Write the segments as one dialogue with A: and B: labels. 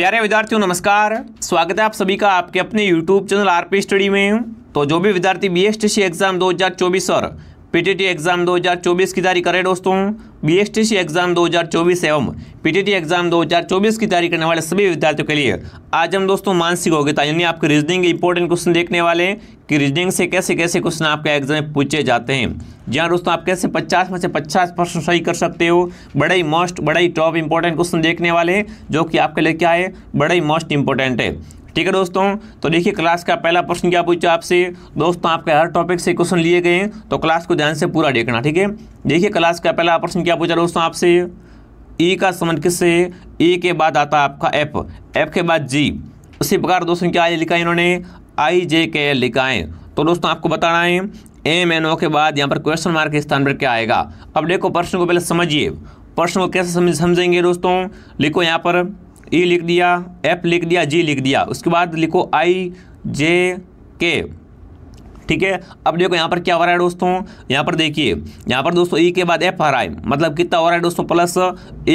A: प्यारे विद्यार्थियों नमस्कार स्वागत है आप सभी का आपके अपने यूट्यूब चैनल आरपी स्टडी में तो जो भी विद्यार्थी B S T C exam 2024 और पी एग्ज़ाम 2024 की तैयारी करें दोस्तों बीएसटीसी एग्जाम 2024 एवं पीटीटी एग्जाम 2024 की तैयारी करने वाले सभी विद्यार्थियों के लिए आज हम दोस्तों मानसिक योग्यता यानी आपके रीजनिंग के इंपॉर्टेंट क्वेश्चन देखने वाले हैं कि रीजनिंग से कैसे कैसे क्वेश्चन आपके एग्जाम में पूछे जाते हैं जहाँ दोस्तों आप कैसे 50 में से 50 परसेंट सही कर सकते हो बड़े ही मोस्ट बड़ा ही टॉप इंपॉर्टेंट क्वेश्चन देखने वाले हैं जो कि आपके लिए क्या है बड़ा ही मोस्ट इंपॉर्टेंट है ठीक है दोस्तों तो देखिए क्लास का पहला प्रश्न क्या पूछा आपसे दोस्तों आपके हर टॉपिक से क्वेश्चन लिए गए तो क्लास को ध्यान से पूरा देखना ठीक है देखिए क्लास का पहला प्रश्न क्या पूछा दोस्तों आपसे ई e का संबंध किससे ई e के बाद आता आपका एफ एफ के बाद जी उसी प्रकार दोस्तों क्या लिखा है इन्होंने आई जे के एल लिखा है तो दोस्तों आपको बताना है एम एन ओ के बाद यहाँ पर क्वेश्चन मार्क के स्थान पर क्या आएगा अब देखो प्रश्न को पहले समझिए प्रश्न को कैसे समझेंगे दोस्तों लिखो यहाँ पर ई e लिख दिया एफ लिख दिया जी लिख दिया उसके बाद लिखो आई जे के ठीक है अब देखो यहाँ पर क्या हो रहा है दोस्तों यहाँ पर देखिए यहाँ पर दोस्तों ई e के बाद एफ आ रहा है मतलब कितना हो रहा है दोस्तों प्लस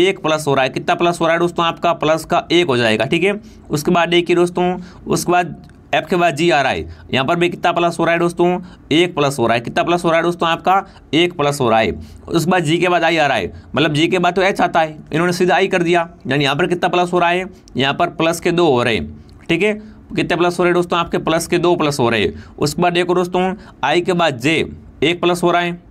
A: एक प्लस हो रहा है कितना प्लस हो रहा है दोस्तों आपका प्लस का एक हो जाएगा ठीक है उसके बाद देखिए दोस्तों उसके बाद एफ के बाद जी आ रहा है यहाँ पर भी कितना प्लस हो रहा है दोस्तों एक प्लस हो रहा है कितना प्लस हो रहा है दोस्तों आपका एक प्लस हो रहा है उसके बाद जी के बाद आई आ रहा है मतलब जी के बाद तो एच आता है इन्होंने सीधा आई कर दिया यानी यहाँ पर कितना प्लस हो रहा है यहाँ पर प्लस के दो हो रहे हैं ठीक है कितने प्लस हो रहे दोस्तों आपके प्लस के दो प्लस हो रहे हैं उसके बाद देखो दोस्तों आई के बाद जे एक प्लस हो रहा है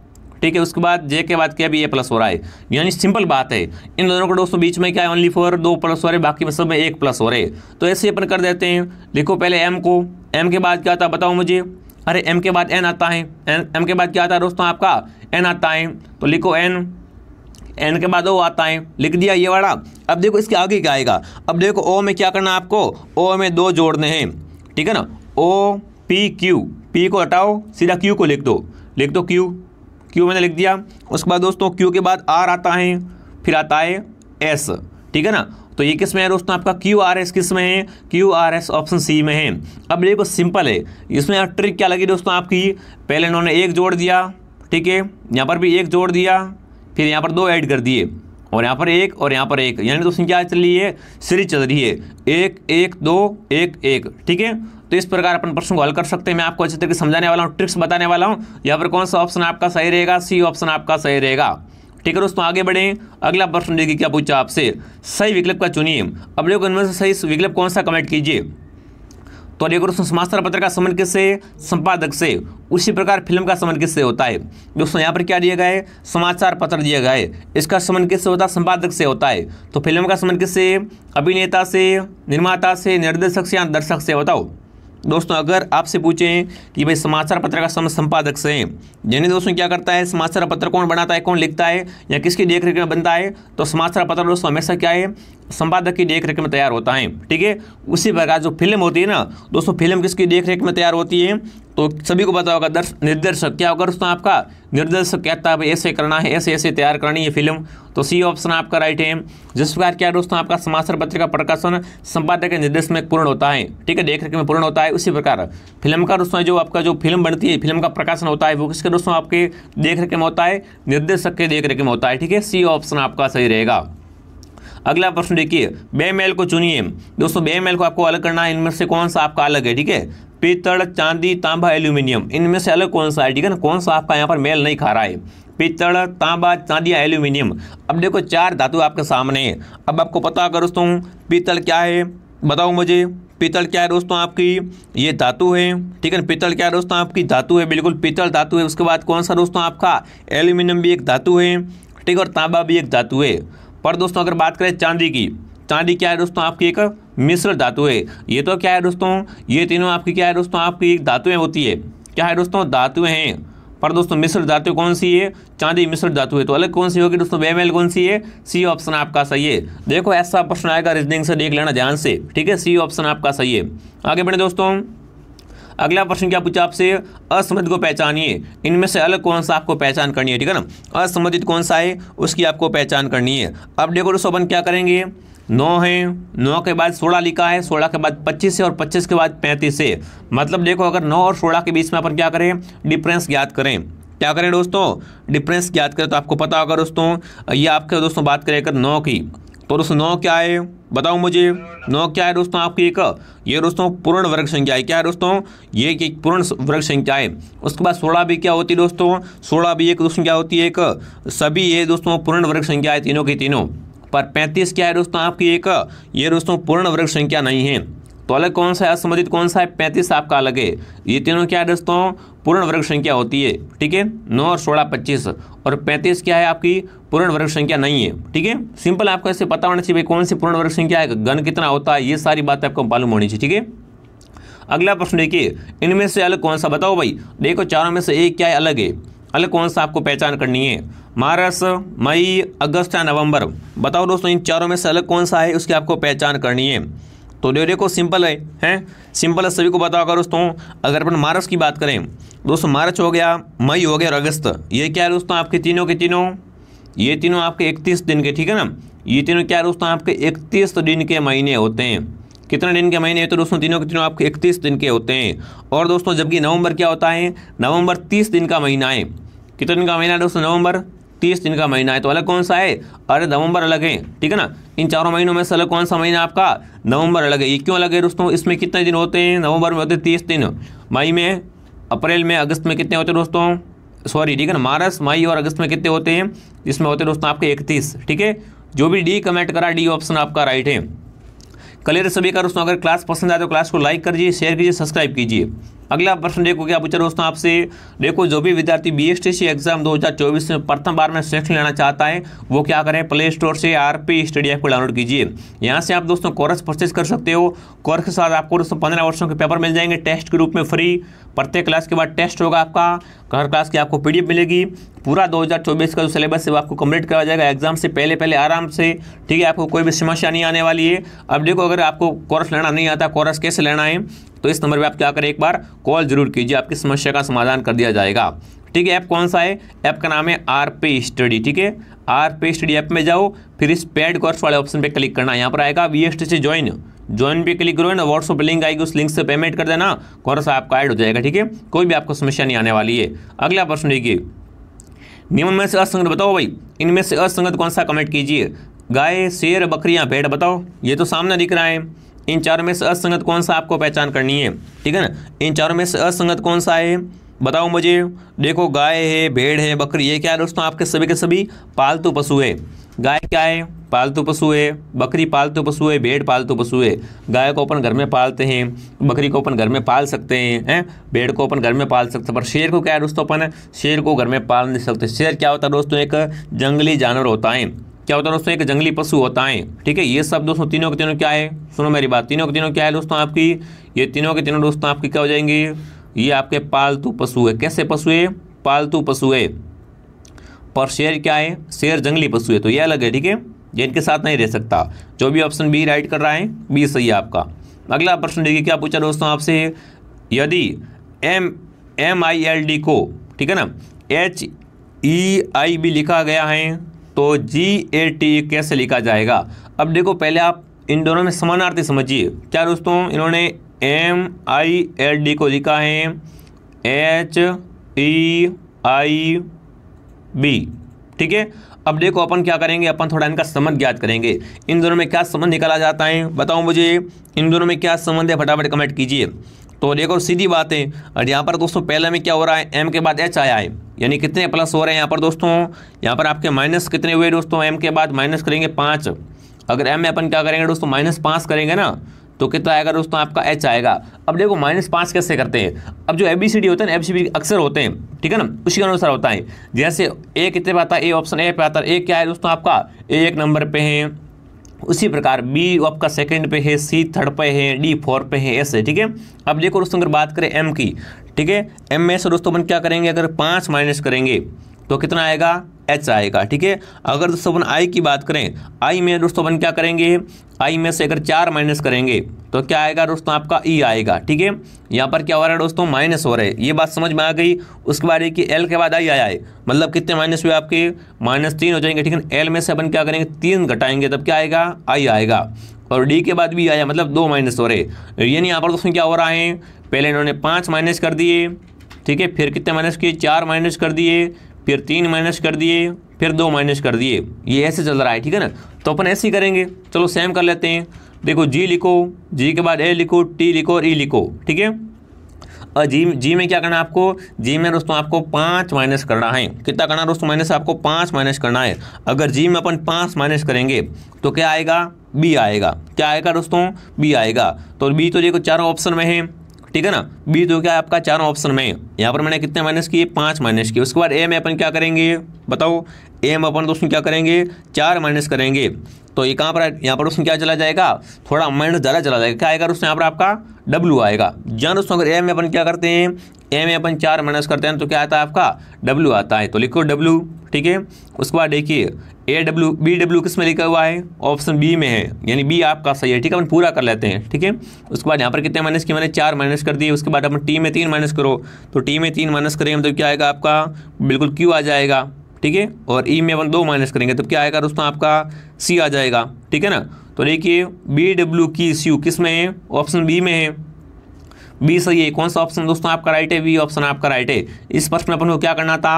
A: ठीक है उसके बाद जे के बाद क्या भी ए प्लस हो रहा है यानी सिंपल बात है इन दोनों को दोस्तों बीच में क्या है ओनली फोर दो प्लस हो रहे बाकी में सब में एक प्लस हो रहे तो ऐसे अपन कर देते हैं लिखो पहले एम को एम के बाद क्या आता है बताओ मुझे अरे एम के बाद एन आता है एन एम के बाद क्या आता है दोस्तों आपका एन आता है तो लिखो एन एन के बाद ओ आता है लिख दिया ये वाला अब देखो इसके आगे क्या आएगा अब देखो ओ में क्या करना है आपको ओ में दो जोड़ने हैं ठीक है ना ओ पी क्यू पी को हटाओ सीधा क्यू को लिख दो लिख दो क्यू क्यू मैंने लिख दिया उसके बाद दोस्तों क्यू के बाद आर आता है फिर आता है एस ठीक है ना तो ये किस में है दोस्तों आपका क्यू आर एस किस में है Q R S option C में है अब देखो सिंपल है इसमें ट्रिक क्या लगी दोस्तों आपकी पहले इन्होंने एक जोड़ दिया ठीक है यहाँ पर भी एक जोड़ दिया फिर यहाँ पर दो ऐड कर दिए और यहाँ पर एक और यहाँ पर एक यानी दोस्तों क्या चल रही है सीरीज चल रही है एक एक दो एक एक ठीक है तो इस प्रकार अपन प्रश्न को हल कर सकते हैं मैं आपको अच्छे तरीके समझाने वाला हूँ ट्रिक्स बताने वाला हूँ यहाँ पर कौन सा ऑप्शन आपका सही रहेगा सी ऑप्शन आपका सही रहेगा ठीक है दोस्तों आगे बढ़ें अगला प्रश्न देखिए क्या पूछा आपसे सही विकल्प का चुनिए अब लोग इनमें से सही विकल्प कौन सा कमेंट कीजिए तो देखो दोस्तों समाचार पत्र का समन किससे संपादक से उसी प्रकार फिल्म का समन किससे होता है दोस्तों यहाँ पर क्या दिया गया है समाचार पत्र दिया गया है इसका समन किससे होता है संपादक से होता है तो फिल्म का समन किससे अभिनेता से निर्माता से निर्देशक से या दर्शक से बताओ दोस्तों अगर आपसे पूछें कि भाई समाचार पत्र का समय संपादक से यानी दोस्तों क्या करता है समाचार पत्र कौन बनाता है कौन लिखता है या किसकी देख में बनता है तो समाचार पत्र दोस्तों हमेशा क्या है संपादक की देखरेख में तैयार होता है ठीक है उसी प्रकार जो फिल्म होती है ना दोस्तों फिल्म किसकी देख रेख में तैयार होती है तो सभी को पता होगा दर्श निर्देशक क्या होगा दोस्तों आपका निर्देशक कहता है ऐसे करना है ऐसे ऐसे तैयार करनी है फिल्म तो सी ऑप्शन आपका राइट है जिस प्रकार क्या दोस्तों आपका समाचार पत्र का प्रकाशन संपादक के निर्देश में पूर्ण होता है ठीक है देख रेख में पूर्ण होता है उसी प्रकार फिल्म का दोस्तों जो आपका जो फिल्म बनती है फिल्म का प्रकाशन होता है वो किसके दोस्तों आपके देख रेख में होता है निर्देशक के देख रेख में होता है ठीक है सी ऑप्शन आपका सही रहेगा अगला प्रश्न देखिए बे मेल को चुनिए दोस्तों बे मेल को आपको अलग करना है इनमें से कौन सा आपका अलग है ठीक है पीतल चांदी तांबा एल्यूमिनियम इनमें से अलग कौन सा है ठीक है ना कौन सा आपका यहाँ पर मेल नहीं खा रहा है पीतल तांबा चांदी एल्यूमिनियम अब देखो चार धातु आपके सामने है अब आपको पता करो दोस्तों पीतल क्या है बताओ मुझे पीतल क्या है दोस्तों आपकी ये धातु है ठीक है ना पीतल क्या है दोस्तों आपकी धातु है बिल्कुल पीतल धातु है उसके बाद कौन सा दोस्तों आपका एल्यूमिनियम भी एक धातु है ठीक है और तांबा भी एक धातु है पर दोस्तों अगर बात करें चांदी की चांदी क्या है दोस्तों आपकी एक मिश्र धातु है ये तो क्या है दोस्तों ये तीनों आपकी क्या है दोस्तों आपकी एक धातुएँ होती है क्या है दोस्तों धातुएँ हैं पर दोस्तों मिश्र धातु कौन सी है चांदी मिश्र धातु है तो अलग कौन सी होगी दोस्तों बेमेल कौन सी है सी ऑप्शन आपका सही है देखो ऐसा प्रश्न आएगा रीजनिंग से देख लेना ध्यान से ठीक है सी ऑप्शन आपका सही है आगे बढ़े दोस्तों अगला प्रश्न क्या पूछा आपसे असंबंधित को पहचानिए इनमें से अलग कौन सा आपको पहचान करनी है ठीक है ना असंबंधित कौन सा है उसकी आपको पहचान करनी है अब देखो दोस्तों अपन क्या करेंगे नौ है नौ के बाद सोलह लिखा है सोलह के बाद पच्चीस है और पच्चीस के बाद पैंतीस है मतलब देखो अगर नौ और सोलह के बीच में अपन क्या करें डिफरेंस ज्ञात करें क्या करें दोस्तों डिफरेंस ज्ञात करें तो आपको पता होगा दोस्तों ये आपके दोस्तों बात करें अगर नौ की तो दोस्तों नौ क्या है बताओ मुझे नौ क्या है दोस्तों आपकी एक ये दोस्तों पूर्ण वर्ग संख्या है क्या है दोस्तों ये एक पूर्ण वर्ग संख्या है उसके बाद सोलह भी क्या होती है दोस्तों सोलह भी एक संख्या होती है एक सभी ये दोस्तों पूर्ण वर्ग संख्या है तीनों की तीनों पर पैंतीस क्या है दोस्तों आपकी एक ये दोस्तों पूर्ण वर्ग संख्या नहीं है तो अलग कौन सा है असंबंधित कौन सा है पैंतीस आपका अलग है ये तीनों क्या है दोस्तों पूर्ण वर्ग संख्या होती है ठीक है नौ और सोलह पच्चीस और पैंतीस क्या है आपकी पूर्ण वर्ग संख्या नहीं है ठीक है सिंपल आपको ऐसे पता होना चाहिए कौन सी पूर्ण वर्ग संख्या है गण कितना होता है ये सारी बात आपको मालूम होनी चाहिए ठीक है अगला प्रश्न देखिए इनमें से अलग कौन सा बताओ भाई देखो चारों में से एक क्या है अलग है अलग कौन सा आपको पहचान करनी है मार्च मई अगस्त या नवंबर बताओ दोस्तों इन चारों में से अलग कौन सा है उसकी आपको पहचान करनी है तो देखो देखो सिंपल है हैं सिंपल है सभी को पता होगा दोस्तों अगर अपन मार्च की बात करें दोस्तों मार्च हो गया मई हो गया और अगस्त ये क्या है दोस्तों आपके तीनों के तीनों ये तीनों आपके इकतीस दिन के ठीक है ना ये तीनों क्या दोस्तों आपके इकतीस दिन के महीने होते हैं कितने दिन के महीने तो दोस्तों तीनों के तीनों आपके इकतीस दिन के होते हैं और दोस्तों जबकि नवंबर क्या होता है नवंबर तीस दिन का महीना है कितने दिन का महीना है दोस्तों नवंबर तीस दिन का महीना है तो अलग कौन सा है अरे नवंबर अलग है ठीक है ना इन चारों महीनों में से अलग कौन सा महीना आपका नवंबर अलग है ये क्यों अलग है दोस्तों इसमें कितने दिन होते हैं नवंबर में होते तीस दिन मई में अप्रैल में अगस्त में कितने होते हैं दोस्तों सॉरी ठीक है ना मार्च मई और अगस्त में कितने होते हैं इसमें होते दोस्तों आपके इकतीस ठीक है जो भी डी कमेंट करा डी ऑप्शन आपका राइट है क्लियर सभी का दोस्तों अगर क्लास पसंद आए तो क्लास को लाइक कर दीजिए शेयर कीजिए सब्सक्राइब कीजिए अगला प्रश्न देखो क्या पूछा दोस्तों आपसे देखो जो भी विद्यार्थी B S T C exam दो हज़ार चौबीस में प्रथम बार में सेक्शन लेना चाहता है वो क्या करें प्ले स्टोर से आर पी स्टडी ऐप को डाउनलोड कीजिए यहाँ से आप दोस्तों कोर्स परचेज कर सकते हो कोर्स के साथ आपको दोस्तों पंद्रह वर्षों के पेपर मिल जाएंगे टेस्ट के रूप में फ्री प्रत्येक क्लास के बाद टेस्ट होगा आपका हर क्लास की आपको एफ मिलेगी पूरा चौबीस का जो सिलेबस है वो आपको कंप्लीट करवा जाएगा एग्जाम से पहले पहले आराम से ठीक है आपको कोई भी समस्या नहीं आने वाली है अब देखो अगर आपको कोर्स लेना नहीं आता कोर्स कैसे लेना है तो इस नंबर पर आप क्या करें एक बार कॉल जरूर कीजिए आपकी समस्या का समाधान कर दिया जाएगा ठीक है ऐप कौन सा है ऐप का नाम है आर पे स्टडी ठीक है आर पे स्टडी ऐप में जाओ फिर इस पेड कोर्स वाले ऑप्शन पे क्लिक करना यहाँ पर आएगा वी एस टी से ज्वाइन ज्वाइन पे क्लिक करो ना व्हाट्सअप लिंक आएगी उस लिंक से पेमेंट कर देना कोर्स आपका ऐड हो जाएगा ठीक है कोई भी आपको समस्या नहीं आने वाली है अगला प्रश्न देखिए नियम में से असंगत बताओ भाई इनमें से असंगत कौन सा कमेंट कीजिए गाय शेर बकरियाँ भेड़ बताओ ये तो सामने दिख रहा है इन चारों में से असंगत कौन सा आपको पहचान करनी है ठीक है ना इन चारों में से असंगत कौन सा है बताओ मुझे देखो गाय है भेड़ है बकरी है क्या है दोस्तों आपके सभी के सभी पालतू पशु है गाय क्या है पालतू पशु है बकरी पालतू पशु है भेड़ पालतू पशु है गाय को अपन घर में पालते हैं बकरी को अपन घर में पाल सकते हैं हैं भेड़ को अपन घर में पाल सकते हैं पर शेर को क्या है दोस्तों अपन शेर को घर में पाल नहीं सकते शेर क्या होता है दोस्तों एक जंगली जानवर होता है क्या होता है दोस्तों एक जंगली पशु होता है ठीक है ये सब दोस्तों तीनों के तीनों क्या है सुनो मेरी बात तीनों के तीनों क्या है दोस्तों आपकी ये तीनों के तीनों दोस्तों आपके क्या हो जाएंगे ये आपके पालतू पशु है कैसे पशु है पालतू पशु है पर शेर क्या है शेर जंगली पशु है तो ये अलग है ठीक है ये इनके साथ नहीं रह सकता जो भी ऑप्शन बी राइट कर रहा है बी सही है आपका अगला प्रश्न देखिए क्या पूछा दोस्तों आपसे यदि M M I L D को ठीक है ना एच ई आई बी लिखा गया है तो जी ए टी कैसे लिखा जाएगा अब देखो पहले आप इन दोनों में समानार्थी समझिए क्या दोस्तों इन्होंने एम आई एल डी को लिखा है एच ई आई बी ठीक है अब देखो अपन क्या करेंगे अपन थोड़ा इनका संबंध ज्ञात करेंगे इन दोनों में क्या संबंध निकाला जाता है बताओ मुझे इन दोनों में क्या संबंध है फटाफट कमेंट कीजिए तो देखो सीधी बात है और यहाँ पर दोस्तों पहले में क्या हो रहा है एम के बाद एच आया है यानी कितने प्लस हो रहे हैं यहाँ पर दोस्तों यहाँ पर आपके माइनस कितने हुए दोस्तों एम के बाद माइनस करेंगे पाँच अगर एम में अपन क्या करेंगे दोस्तों माइनस पाँच करेंगे ना तो कितना आएगा दोस्तों आपका एच आएगा अब देखो माइनस पाँच कैसे करते हैं अब जो ए बी सी डी होता है ना ए बी सी डी अक्सर होते हैं ठीक है ना उसी के अनुसार होता है जैसे ए कितने पे आता है ए ऑप्शन ए पे आता है ए क्या है दोस्तों आपका ए एक नंबर पे है उसी प्रकार बी आपका सेकंड पे है सी थर्ड पे है डी फोर्थ पे है ऐसे ठीक है अब देखो दोस्तों अगर बात करें एम की ठीक है एम में से दोस्तों अपन क्या करेंगे अगर पाँच माइनस करेंगे तो कितना आएगा एच आएगा ठीक है अगर दोस्तों अपन आई की बात करें आई में दोस्तों अपन क्या करेंगे आई में से अगर चार माइनस करेंगे तो क्या आएगा दोस्तों आपका ई e आएगा ठीक है यहाँ पर क्या हो रहा है दोस्तों माइनस हो रहा है ये बात समझ में आ गई उसके बाद ये कि एल के बाद आई आया है मतलब कितने माइनस हुए आपके माइनस तीन हो जाएंगे ठीक है एल में से अपन क्या करेंगे तीन घटाएंगे तब क्या आएगा आई आएगा और डी के बाद भी आया मतलब दो माइनस हो रहे यानी यहाँ पर दोस्तों क्या हो रहा है पहले इन्होंने पाँच माइनस कर दिए ठीक है फिर कितने माइनस किए चार माइनस कर दिए फिर तीन माइनस कर दिए फिर दो माइनस कर दिए ये ऐसे चल रहा है ठीक है ना तो अपन ऐसे ही करेंगे चलो सेम कर लेते हैं देखो जी लिखो जी के बाद ए लिखो टी लिखो और e ई लिखो ठीक है और जी जी में क्या करना है आपको जी में दोस्तों आपको पाँच माइनस करना है कितना करना है दोस्तों माइनस आपको पाँच माइनस करना है अगर जी में अपन पाँच माइनस करेंगे तो क्या आएगा बी आएगा क्या आएगा दोस्तों बी आएगा तो बी तो देखो चारों ऑप्शन में है ठीक है ना बी तो क्या है आपका चारों ऑप्शन में यहाँ पर मैंने कितने माइनस किए पाँच माइनस किए उसके बाद ए में अपन क्या करेंगे बताओ ए में अपन दोस्तों क्या करेंगे चार माइनस करेंगे तो ये कहाँ पर यहाँ पर उसमें क्या चला जाएगा थोड़ा माइनस ज़्यादा चला जाएगा क्या आएगा उसमें यहाँ पर आपका डब्ल्यू आएगा जान दोस्तों अगर ए में अपन क्या करते हैं ए में अपन चार माइनस करते हैं तो क्या आता है आपका डब्ल्यू आता है तो लिखो डब्ल्यू ठीक है उसके बाद देखिए ए डब्ल्यू बी डब्ल्यू किस में लिखा हुआ है ऑप्शन बी में है यानी बी आपका सही है ठीक है अपन पूरा कर लेते हैं ठीक है उसके बाद यहाँ पर कितने माइनस किए मैंने चार माइनस कर दिए उसके बाद अपन टी में तीन माइनस करो तो टी में तीन माइनस करेंगे तो क्या आएगा आपका बिल्कुल क्यू आ जाएगा ठीक है और ई e में अपन दो माइनस करेंगे तो क्या आएगा दोस्तों आपका सी आ जाएगा ठीक है ना तो देखिए बी डब्ल्यू की सी किस में है ऑप्शन बी में है बी सही है कौन सा ऑप्शन दोस्तों आपका राइट है बी ऑप्शन आपका राइट है इस प्रश्न में अपन को क्या करना था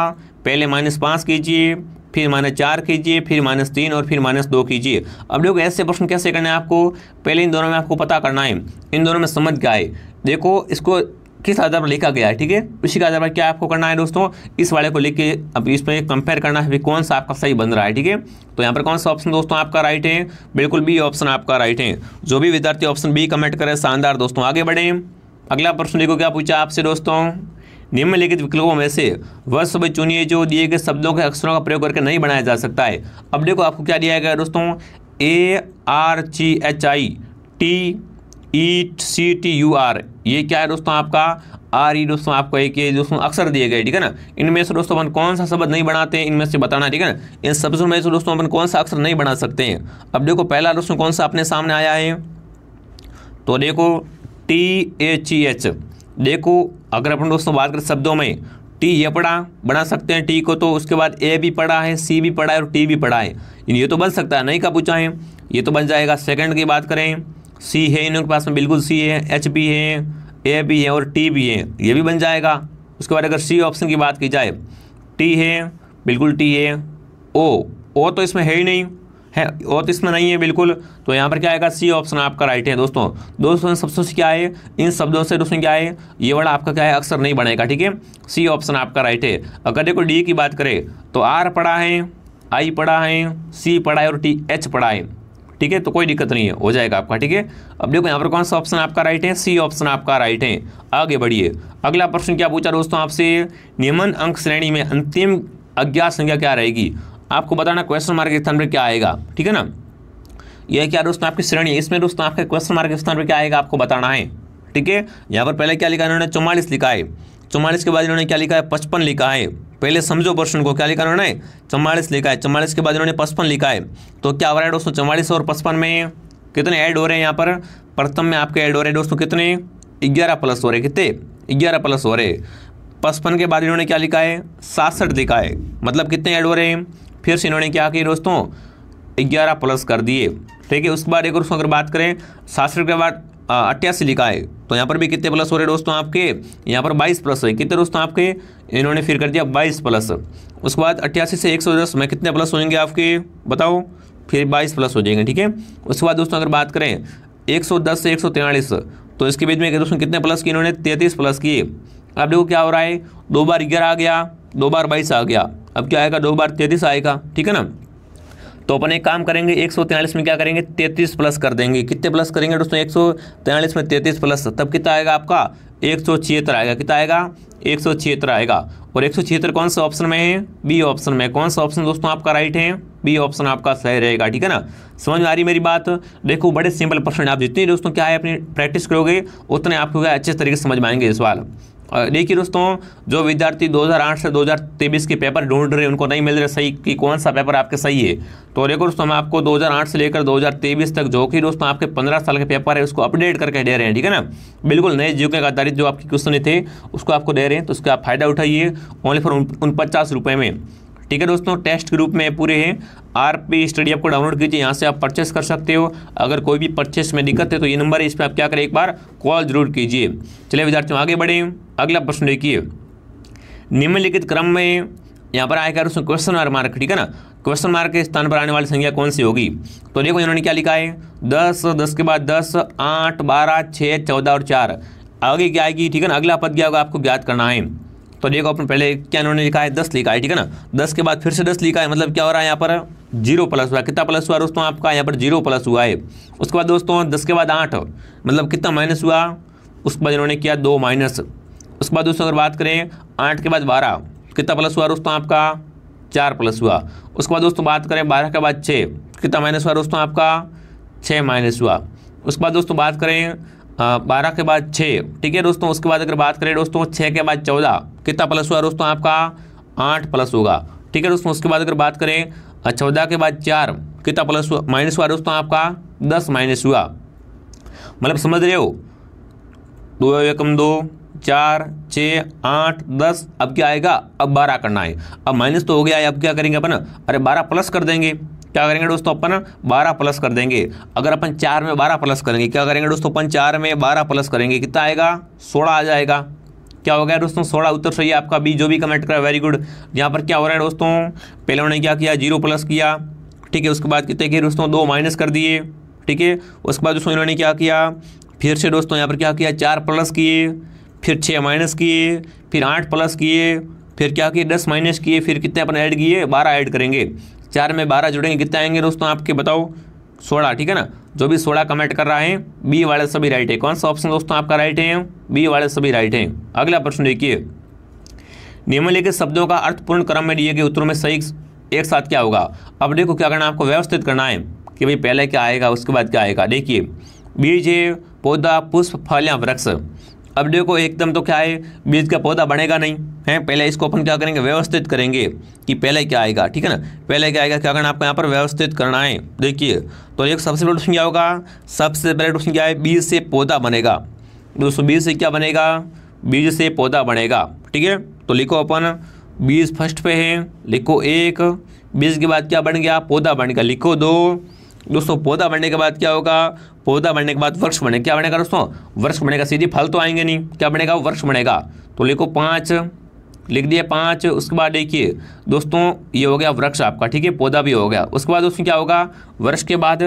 A: पहले माइनस पाँच कीजिए फिर माइनस चार कीजिए फिर माइनस तीन और फिर माइनस दो कीजिए अब देखो ऐसे प्रश्न कैसे करना है आपको पहले इन दोनों में आपको पता करना है इन दोनों में समझ गया है देखो इसको किस आधार पर लिखा गया है ठीक है उसी के आधार पर क्या आपको करना है दोस्तों इस वाले को लिख के अब इसमें कंपेयर करना है कौन सा आपका सही बन रहा है ठीक है तो यहाँ पर कौन सा ऑप्शन दोस्तों आपका राइट है बिल्कुल बी ऑप्शन आपका राइट है जो भी विद्यार्थी ऑप्शन बी कमेंट करें शानदार दोस्तों आगे बढ़ें अगला प्रश्न देखो क्या पूछा आपसे दोस्तों निम्नलिखित विकल्पों में से वह शब्द चुनिए जो दिए गए शब्दों के अक्षरों का प्रयोग करके नहीं बनाया जा सकता है अब देखो आपको क्या दिया गया दोस्तों A R G H I T E C T U R ये क्या है दोस्तों आपका आर ई e, दोस्तों आपको एक दोस्तों अक्षर दिए गए ठीक है ना इनमें से दोस्तों अपन कौन सा शब्द नहीं बनाते हैं इनमें से बताना ठीक है ना इन शब्दों में से दोस्तों अपन कौन सा अक्षर नहीं बना सकते हैं अब देखो पहला दोस्तों कौन सा अपने सामने आया है तो देखो टी एच ई एच देखो अगर अपन दोस्तों बात करें शब्दों में टी ये पढ़ा बना सकते हैं टी को तो उसके बाद ए भी पढ़ा है सी भी पढ़ा है और टी भी पढ़ा है ये तो बन सकता है नहीं का पूछा है ये तो बन जाएगा सेकंड की बात करें सी है इनके पास में बिल्कुल सी है एच भी है ए भी है और टी भी है ये भी बन जाएगा उसके बाद अगर सी ऑप्शन की बात की जाए टी है बिल्कुल टी है ओ ओ तो इसमें है ही नहीं है और तो इसमें नहीं है बिल्कुल तो यहाँ पर क्या आएगा सी ऑप्शन आपका राइट है दोस्तों दोस्तों से क्या है इन शब्दों से दोस्तों क्या है ये वर्ड आपका क्या है अक्सर नहीं बनेगा ठीक है सी ऑप्शन आपका राइट है अगर देखो डी की बात करें तो आर पढ़ा है आई पढ़ा है सी पढ़ा है और टी एच पढ़ा है ठीक है तो कोई दिक्कत नहीं है हो जाएगा आपका ठीक है अब देखो यहाँ पर कौन सा ऑप्शन आपका राइट है सी ऑप्शन आपका राइट है आगे बढ़िए अगला प्रश्न क्या पूछा दोस्तों आपसे निम्न अंक श्रेणी में अंतिम अज्ञात संख्या क्या रहेगी आपको बताना क्वेश्चन मार्क के स्थान पर क्या आएगा ठीक है ना यह क्या दोस्तों आपकी श्रेणी है इसमें दोस्तों आपके क्वेश्चन मार्क के स्थान पर क्या आएगा आपको बताना है ठीक है यहाँ पर पहले क्या लिखा है इन्होंने चौवालीस लिखा है चौवालीस के बाद इन्होंने क्या लिखा है पचपन लिखा है पहले समझो प्रश्न को क्या लिखा इन्होंने चौवालीस लिखा है चौवालीस के बाद इन्होंने पचपन लिखा है तो क्या हो रहा है दोस्तों चौवालीस और पचपन में कितने ऐड हो रहे हैं यहाँ पर प्रथम में आपके ऐड हो रहे हैं दोस्तों कितने ग्यारह प्लस हो रहे कितने ग्यारह प्लस हो रहे पचपन के बाद इन्होंने क्या लिखा है सासठ लिखा है मतलब कितने ऐड हो रहे हैं फिर से इन्होंने क्या किया दोस्तों ग्यारह प्लस कर दिए ठीक है उसके बाद एक और अगर बात करें सौ के बाद अट्ठासी लिखा है तो यहाँ पर भी कितने प्लस हो रहे दोस्तों आपके यहाँ पर 22 प्लस है कितने दोस्तों आपके इन्होंने फिर कर दिया 22 प्लस उसके बाद अट्ठासी से 110 में कितने प्लस हो जाएंगे आपके बताओ फिर 22 प्लस हो जाएंगे ठीक है उसके बाद दोस्तों अगर बात करें 110 से एक तो इसके बीच में दोस्तों कितने प्लस किए इन्होंने तैंतीस प्लस किए अब देखो क्या हो रहा है दो बार ग्यारह आ गया दो बार बाईस आ गया अब क्या आएगा दो बार तैतीस आएगा ठीक है ना तो अपन एक काम करेंगे एक सौ में क्या करेंगे तैतीस प्लस कर देंगे कितने प्लस करेंगे दोस्तों एक सौ तैंतालीस में तैतीस प्लस तब कितना आएगा आपका एक सौ छिहत्तर आएगा कितना आएगा एक सौ आएगा और एक सौ छिहत्तर कौन सा ऑप्शन में है बी ऑप्शन में कौन सा ऑप्शन दोस्तों आपका राइट है बी ऑप्शन आपका सही रहेगा ठीक है ना समझ में आ रही मेरी बात देखो बड़े सिंपल प्रश्न आप जितने दोस्तों क्या है अपनी प्रैक्टिस करोगे उतने आपको क्या अच्छे तरीके से समझ में आएंगे सवाल देखिए दोस्तों जो विद्यार्थी 2008 से 2023 के पेपर ढूंढ रहे उनको नहीं मिल रहे सही कि कौन सा पेपर आपके सही है तो देखो दोस्तों हम आपको 2008 से लेकर 2023 तक जो कि दोस्तों आपके 15 साल के पेपर है उसको अपडेट करके दे रहे हैं ठीक है ना बिल्कुल नए जीव का आधारित जो आपके क्वेश्चन थे उसको आपको दे रहे हैं तो उसका आप फायदा उठाइए ओनली फॉर उन, उन में ठीक है दोस्तों टेस्ट ग्रुप में पूरे हैं आर पी स्टडी आपको डाउनलोड कीजिए यहाँ से आप परचेस कर सकते हो अगर कोई भी परचेस में दिक्कत है तो ये नंबर है इस पर आप क्या करें एक बार कॉल जरूर कीजिए चलिए विद्यार्थियों आगे बढ़ें अगला प्रश्न देखिए निम्नलिखित क्रम में यहाँ पर आएगा दोस्तों क्वेश्चन और मार्क ठीक है ना क्वेश्चन मार्क के स्थान पर आने वाली संख्या कौन सी होगी तो देखो इन्होंने क्या लिखा है दस दस के बाद दस आठ बारह छः चौदह और चार आगे क्या आएगी ठीक है ना अगला पद क्या होगा आपको ज्ञात करना है तो देखो अपन पहले क्या इन्होंने लिखा है दस लिखा है ठीक है ना दस के बाद फिर से दस लिखा है मतलब क्या हो रहा है यहाँ पर जीरो प्लस हुआ कितना प्लस हुआ दोस्तों आपका यहाँ पर जीरो प्लस हुआ है उसके बाद दोस्तों दस के बाद आठ मतलब कितना माइनस हुआ उसके बाद इन्होंने किया दो माइनस उसके बाद दोस्तों अगर बात करें आठ के बाद बारह कितना प्लस हुआ दोस्तों आपका चार प्लस हुआ उसके बाद दोस्तों बात करें बारह के बाद छः कितना माइनस हुआ दोस्तों आपका छः माइनस हुआ उसके बाद दोस्तों बात करें हाँ, बारह के बाद छः ठीक है दोस्तों उसके बाद अगर बात करें दोस्तों छः के बाद चौदह कितना प्लस हुआ दोस्तों आपका आठ प्लस होगा ठीक है दोस्तों उसके बाद अगर बात करें चौदह के बाद चार कितना प्लस हुआ माइनस हुआ दोस्तों आपका दस माइनस हुआ मतलब समझ रहे हो दो एकम दो चार छः आठ दस अब क्या आएगा अब बारह करना है अब माइनस तो हो गया है अब क्या करेंगे अपन अरे बारह प्लस कर देंगे क्या करेंगे दोस्तों अपन बारह प्लस कर देंगे अगर अपन चार में बारह प्लस करेंगे क्या करेंगे दोस्तों अपन चार में बारह प्लस करेंगे कितना आएगा सोलह आ जाएगा क्या हो गया दोस्तों सोलह उत्तर सही है आपका बी जो भी कमेंट करा वेरी गुड यहाँ पर क्या हो रहा है दोस्तों पहले उन्होंने क्या किया जीरो प्लस किया ठीक है उसके बाद कितने किए दोस्तों दो माइनस कर दिए ठीक है उसके बाद दोस्तों इन्होंने क्या किया फिर से दोस्तों यहाँ पर क्या किया चार प्लस किए फिर छः माइनस किए फिर आठ प्लस किए फिर क्या किए दस माइनस किए फिर कितने अपन ऐड किए बारह ऐड करेंगे चार में बारह जुड़ेंगे कितने आएंगे दोस्तों आपके बताओ सोलह ठीक है ना जो भी सोलह कमेंट कर रहा है बी वाले सभी राइट है कौन सा ऑप्शन दोस्तों आपका राइट है बी वाले सभी राइट है अगला प्रश्न देखिए निम्नलिखित शब्दों का अर्थपूर्ण क्रम में दिए गए उत्तरों में सही एक साथ क्या होगा अब देखो क्या करना आपको व्यवस्थित करना है कि भाई पहले क्या आएगा उसके बाद क्या आएगा देखिए बीज है पौधा पुष्प फल या वृक्ष अब देखो एकदम तो क्या है बीज का पौधा बढ़ेगा नहीं है पहले इसको अपन क्या करेंगे व्यवस्थित करेंगे कि पहले क्या आएगा ठीक है ना पहले क्या आएगा क्या करना आपको यहाँ पर व्यवस्थित करना है देखिए तो एक सबसे बड़ा क्वेश्चन क्या होगा सबसे पहले क्वेश्चन क्या है बीज से पौधा बनेगा दोस्तों बीज से क्या बनेगा बीज से पौधा बनेगा ठीक है तो लिखो अपन बीज फर्स्ट पे है लिखो एक बीज के बाद क्या बन गया पौधा बन गया लिखो दो दोस्तों पौधा बढ़ने के बाद क्या होगा पौधा बढ़ने के बाद वृक्ष बने क्या बनेगा दोस्तों वृक्ष बनेगा सीधी फल तो आएंगे नहीं क्या बनेगा वृक्ष बनेगा तो लिखो पाँच लिख दिया पाँच उसके बाद देखिए दोस्तों ये हो गया वृक्ष आपका ठीक है पौधा भी हो गया उसके बाद दोस्तों क्या होगा वृक्ष के बाद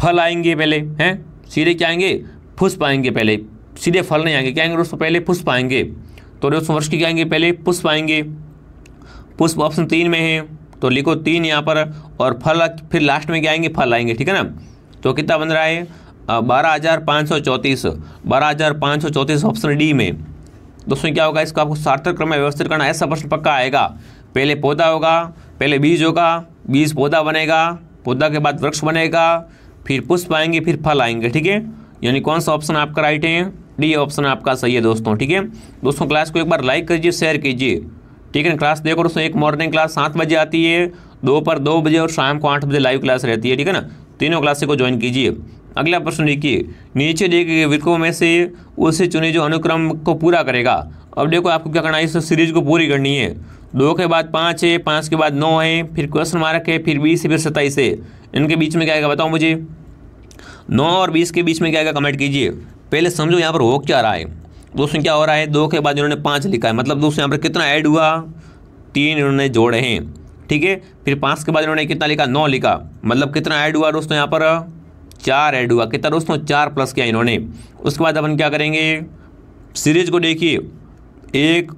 A: फल आएंगे पहले हैं सीधे क्या आएंगे फुस पाएंगे पहले सीधे फल नहीं आएंगे क्या आएंगे दोस्तों पहले पुष्प आएंगे तो दोस्तों वृक्ष के क्या आएंगे पहले पुष्प आएंगे पुष्प ऑप्शन तीन में है तो लिखो तीन यहाँ पर और फल फिर लास्ट में क्या आएंगे फल आएंगे ठीक है ना तो कितना बन रहा है बारह हज़ार पाँच सौ चौंतीस बारह हज़ार पाँच सौ चौंतीस ऑप्शन डी में दोस्तों क्या होगा इसको आपको सार्थक क्रम में व्यवस्थित करना ऐसा प्रश्न पक्का आएगा पहले पौधा होगा पहले बीज होगा बीज पौधा बनेगा पौधा के बाद वृक्ष बनेगा फिर पुष्प आएंगे फिर फल आएंगे ठीक है यानी कौन सा ऑप्शन आपका राइट है डी ऑप्शन आपका सही है दोस्तों ठीक है दोस्तों क्लास को एक बार लाइक कीजिए शेयर कीजिए ठीक है ना क्लास देखो दोस्तों एक मॉर्निंग क्लास सात बजे आती है दो पर दो बजे और शाम को आठ बजे लाइव क्लास रहती है ठीक है ना तीनों क्लासे को ज्वाइन कीजिए अगला प्रश्न देखिए नीचे देखे गए विकल्पों में से उसे चुने जो अनुक्रम को पूरा करेगा अब देखो आपको क्या करना है इस सीरीज को पूरी करनी है दो के बाद पाँच है पाँच के बाद नौ है फिर क्वेश्चन मार्क है फिर बीस है फिर सत्ताईस है इनके बीच में क्या आएगा बताओ मुझे नौ और बीस के बीच में क्या आएगा कमेंट कीजिए पहले समझो यहाँ पर हो क्या रहा है दोस्तों क्या हो रहा है दो के बाद इन्होंने पाँच लिखा है मतलब दोस्तों यहाँ पर कितना ऐड हुआ तीन इन्होंने जोड़े हैं ठीक है फिर पाँच के बाद इन्होंने कितना लिखा नौ लिखा मतलब कितना ऐड हुआ दोस्तों यहाँ पर चार ऐड हुआ कितना दोस्तों चार प्लस किया इन्होंने उसके बाद अपन क्या करेंगे सीरीज को देखिए एक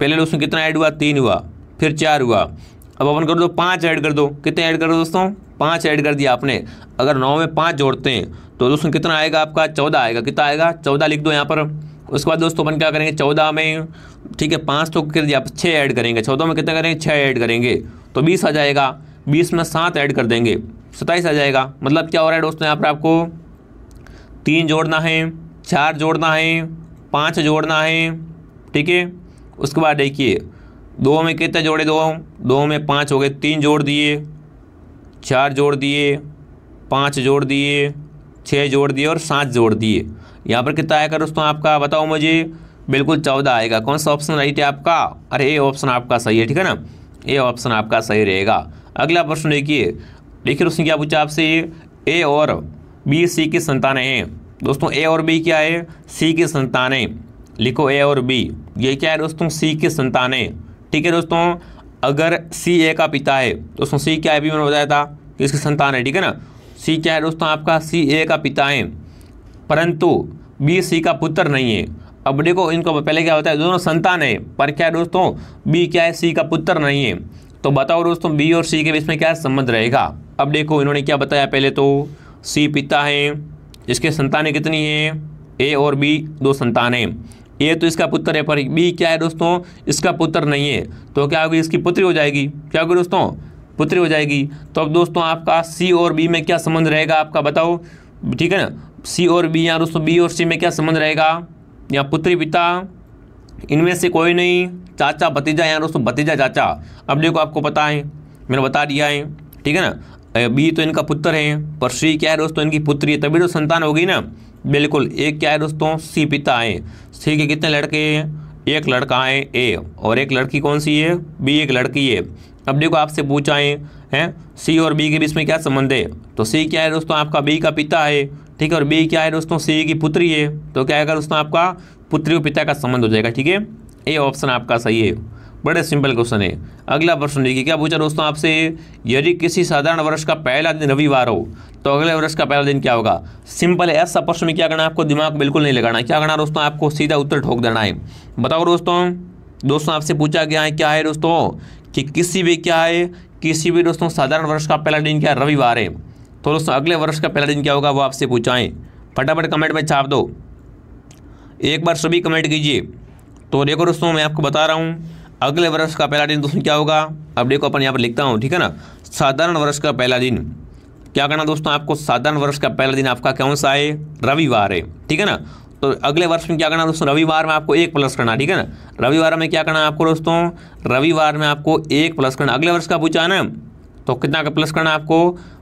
A: पहले दोस्तों कितना ऐड हुआ तीन हुआ फिर चार हुआ अब अपन कर दो पाँच ऐड कर दो कितने ऐड कर दो दोस्तों पाँच ऐड कर दिया आपने अगर नौ में पाँच जोड़ते हैं तो दोस्तों कितना आएगा आपका चौदह आएगा कितना आएगा चौदह लिख दो यहाँ पर उसके बाद दोस्तों अपन क्या करेंगे चौदह में ठीक है पाँच तो कर दिया छः ऐड करेंगे चौदह में कितना करेंगे छः ऐड करेंगे तो बीस आ जाएगा बीस में सात ऐड कर देंगे सत्ताईस आ जाएगा मतलब क्या हो रहा है दोस्तों यहाँ पर आपको तीन जोड़ना है चार जोड़ना है पाँच जोड़ना है ठीक है उसके बाद देखिए दो में कितने जोड़े दो दो में पाँच हो गए तीन जोड़ दिए चार जोड़ दिए पाँच जोड़ दिए छः जोड़ दिए और सात जोड़ दिए यहाँ पर कितना आएगा दोस्तों आपका बताओ मुझे बिल्कुल चौदह आएगा कौन सा ऑप्शन राइट है आपका अरे ये ऑप्शन आपका सही है ठीक है ना ए ऑप्शन आपका सही रहेगा अगला प्रश्न देखिए देखिए दोस्तों क्या पूछा आपसे ए और बी सी की संतानें हैं दोस्तों ए और बी क्या है सी की संतानें लिखो ए और बी ये क्या है दोस्तों सी की संतानें ठीक है दोस्तों अगर सी ए का पिता है दोस्तों सी क्या है भी मैंने बताया था कि इसकी संतान है ठीक है ना सी क्या है दोस्तों आपका सी ए का पिता है परंतु बी सी का पुत्र नहीं है अब देखो इनको पहले क्या होता है दोनों संतान है पर क्या दोस्तों बी क्या है सी का पुत्र नहीं है तो बताओ दोस्तों बी और सी के बीच में क्या संबंध रहेगा अब देखो इन्होंने क्या बताया पहले तो सी पिता है इसके संतानें कितनी हैं ए और बी दो संतान हैं ए तो इसका पुत्र है पर बी क्या है दोस्तों इसका पुत्र नहीं है तो क्या होगी इसकी पुत्री हो जाएगी क्या होगी दोस्तों पुत्री हो जाएगी तो अब दोस्तों आपका सी और बी में क्या संबंध रहेगा आपका बताओ ठीक है ना सी और बी यहाँ दोस्तों बी और सी में क्या संबंध रहेगा यहाँ पुत्री पिता इनमें से कोई नहीं चाचा भतीजा यहाँ दोस्तों भतीजा चाचा अब देखो आपको पता है मैंने बता दिया है ठीक है ना बी तो इनका पुत्र है पर सी क्या है दोस्तों इनकी पुत्री है तभी तो संतान होगी ना बिल्कुल एक क्या है दोस्तों सी पिता है सी के कितने लड़के हैं एक लड़का है ए और एक लड़की कौन सी है बी एक लड़की है अब देखो आपसे पूछा है सी और बी के बीच में क्या संबंध है तो सी क्या है दोस्तों आपका बी का पिता है ठीक है और बी क्या है दोस्तों सी की पुत्री है तो क्या आएगा दोस्तों आपका पुत्री और पिता का संबंध हो जाएगा ठीक है ए ऑप्शन आपका सही है बड़े सिंपल क्वेश्चन है अगला प्रश्न देखिए क्या पूछा दोस्तों आपसे यदि किसी साधारण वर्ष का पहला दिन रविवार हो तो अगले वर्ष का पहला दिन क्या होगा सिंपल है ऐसा प्रश्न में क्या करना आपको दिमाग बिल्कुल नहीं लगाना क्या करना दोस्तों आपको सीधा उत्तर ठोक देना है बताओ दोस्तों दोस्तों आपसे पूछा गया है क्या है दोस्तों कि किसी भी क्या है किसी भी दोस्तों साधारण वर्ष का पहला दिन क्या रविवार है तो दोस्तों अगले वर्ष का पहला दिन क्या होगा वो आपसे पूछाएं फटाफट कमेंट में छाप दो एक बार सभी कमेंट कीजिए तो देखो दोस्तों मैं आपको बता रहा हूँ अगले वर्ष का पहला दिन दोस्तों क्या होगा अब देखो अपन यहाँ पर लिखता हूँ ठीक है ना साधारण वर्ष का पहला दिन क्या करना दोस्तों आपको साधारण वर्ष का पहला दिन आपका कौन सा है रविवार है ठीक है ना तो अगले वर्ष में क्या करना दोस्तों रविवार में आपको एक प्लस करना ठीक है ना रविवार में क्या करना आपको दोस्तों रविवार में आपको एक प्लस करना अगले वर्ष का पूछा है ना तो कितना का प्लस करना आपको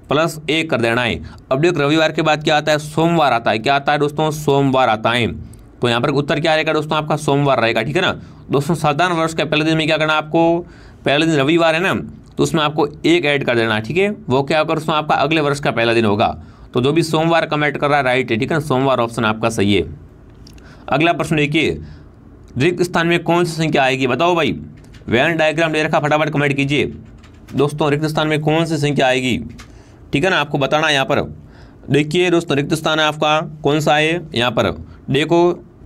A: प्लस एक कर देना है अब देख रविवार के बाद क्या आता है सोमवार आता है क्या आता है दोस्तों सोमवार आता है तो यहाँ पर उत्तर क्या रहेगा दोस्तों आपका सोमवार रहेगा ठीक है ना दोस्तों साधारण वर्ष के पहले दिन में क्या करना आपको पहले दिन रविवार है ना तो उसमें आपको एक ऐड कर देना ठीक है वो क्या होगा दोस्तों आपका अगले वर्ष का पहला दिन होगा तो जो भी सोमवार कमेंट कर रहा है राइट है ठीक है ना सोमवार ऑप्शन आपका सही है अगला प्रश्न देखिए रिक्त स्थान में कौन सी संख्या आएगी बताओ भाई वैन डायग्राम ले रखा फटाफट कमेंट कीजिए दोस्तों रिक्त स्थान में कौन सी संख्या आएगी ठीक है ना आपको बताना यहाँ पर देखिए दोस्तों रिक्त स्थान है आपका कौन सा है यहाँ पर देखो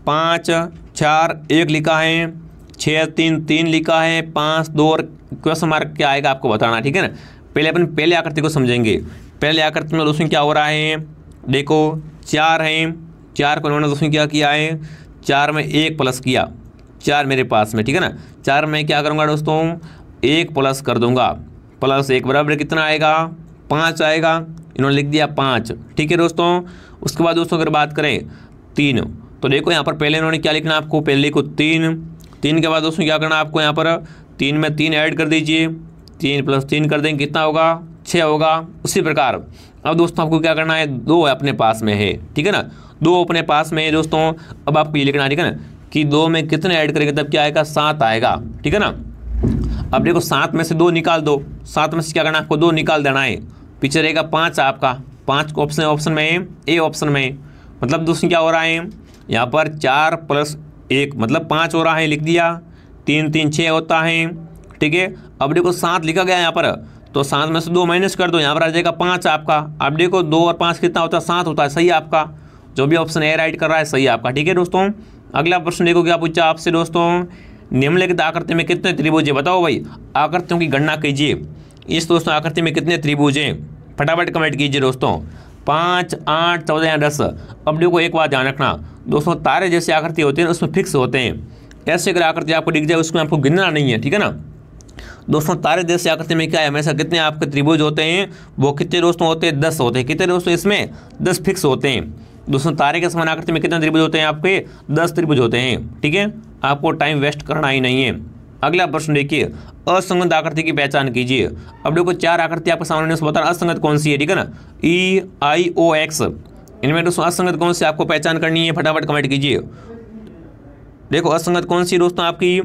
A: पाँच चार एक लिखा है छः तीन तीन लिखा है पाँच दो और क्वेश्चन मार्क क्या आएगा आपको बताना ठीक है ना पहले अपन पहले आकृति को समझेंगे पहले आकृति में दोस्तों क्या हो रहा है देखो चार हैं चार को उन्होंने दोस्तों क्या किया है चार में एक प्लस किया चार मेरे पास में ठीक है ना चार में क्या करूँगा दोस्तों एक प्लस कर दूंगा प्लस एक बराबर कितना आएगा पाँच आएगा इन्होंने लिख दिया पाँच ठीक है दोस्तों उसके बाद दोस्तों अगर बात करें तीन तो देखो यहाँ पर पहले इन्होंने क्या लिखना आपको पहले लिखो तीन तीन के बाद दोस्तों क्या करना आपको यहाँ पर तीन में तीन ऐड कर दीजिए तीन प्लस तीन कर देंगे कितना होगा छः होगा उसी प्रकार अब दोस्तों आपको क्या करना है दो अपने पास में है ठीक है ना दो अपने पास में है दोस्तों अब आपको ये लिखना है ठीक है ना कि दो में कितने ऐड करेंगे तब क्या आएगा सात आएगा ठीक है ना अब देखो सात में से दो निकाल दो सात में से क्या करना आपको दो निकाल देना है पीछे रहेगा पाँच आपका पाँच ऑप्शन ऑप्शन में है ए ऑप्शन में मतलब दोस्तों क्या हो रहा है यहाँ पर चार प्लस एक मतलब पाँच हो रहा है लिख दिया तीन तीन छः होता है ठीक है अब देखो सात लिखा गया यहाँ पर तो सात में से दो माइनस कर दो यहाँ पर आ जाएगा पाँच आपका अब देखो दो और पाँच कितना होता है सात होता है सही आपका जो भी ऑप्शन ए राइट कर रहा है सही आपका ठीक है दोस्तों अगला प्रश्न देखो क्या पूछा आपसे दोस्तों निम्नलिखित आकृति में कितने त्रिभुज है बताओ भाई आकृतियों की गणना कीजिए इस दोस्तों आकृति में कितने त्रिभुज हैं फटाफट कमेंट कीजिए दोस्तों पाँच आठ चौदह या दस अब देखो एक बात ध्यान रखना दोस्तों तारे जैसे आकृति होते हैं उसमें फिक्स होते हैं ऐसे अगर आकृति आपको दिख जाए उसमें आपको गिनना नहीं है ठीक है ना दोस्तों तारे जैसे आकृति में क्या है हमेशा कितने आपके त्रिभुज होते हैं वो कितने दोस्तों होते हैं दस होते हैं कितने दोस्तों इसमें दस फिक्स होते हैं दोस्तों तारे के समान आकृति में कितने त्रिभुज होते हैं आपके दस त्रिभुज होते हैं ठीक है आपको टाइम वेस्ट करना ही नहीं है अगला प्रश्न देखिए असंगत आकृति की पहचान कीजिए अब देखो चार आकृति आपके सामने बता रहा असंगत कौन सी है ठीक है ना ई आई ओ एक्स इनमें दोस्तों असंगत कौन सी आपको पहचान करनी है फटाफट कमेंट कीजिए देखो असंगत कौन सी दोस्तों आपकी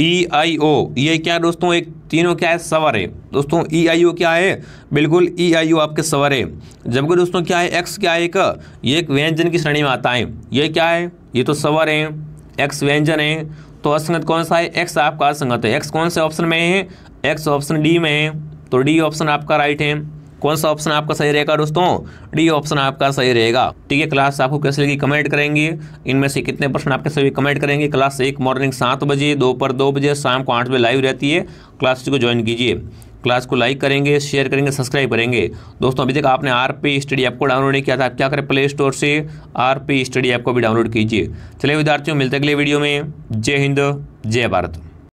A: ई आई ओ ये क्या दोस्तों एक तीनों क्या है सवर है दोस्तों ई आई ओ क्या है बिल्कुल ई आई ओ आपके सवर है जबकि दोस्तों क्या है एक्स क्या है एक ये एक व्यंजन की श्रेणी में आता है ये क्या है ये तो सवर है एक्स व्यंजन है तो असंगत कौन सा है एक्स आपका असंगत है एक्स कौन से ऑप्शन में है एक्स ऑप्शन डी में है तो डी ऑप्शन आपका राइट है कौन सा ऑप्शन आपका सही रहेगा दोस्तों डी ऑप्शन आपका सही रहेगा ठीक है क्लास आपको कैसे लगी कमेंट करेंगे इनमें से कितने प्रश्न आपके सभी कमेंट करेंगे क्लास एक मॉर्निंग सात बजे दोपहर दो बजे शाम को आठ बजे लाइव रहती है क्लास को ज्वाइन कीजिए क्लास को लाइक करेंगे शेयर करेंगे सब्सक्राइब करेंगे दोस्तों अभी तक आपने आर पी स्टडी ऐप को डाउनलोड नहीं किया था आप क्या करें प्ले स्टोर से आर पी स्टडी ऐप को भी डाउनलोड कीजिए चलिए विद्यार्थियों मिलते अगले वीडियो में जय हिंद जय भारत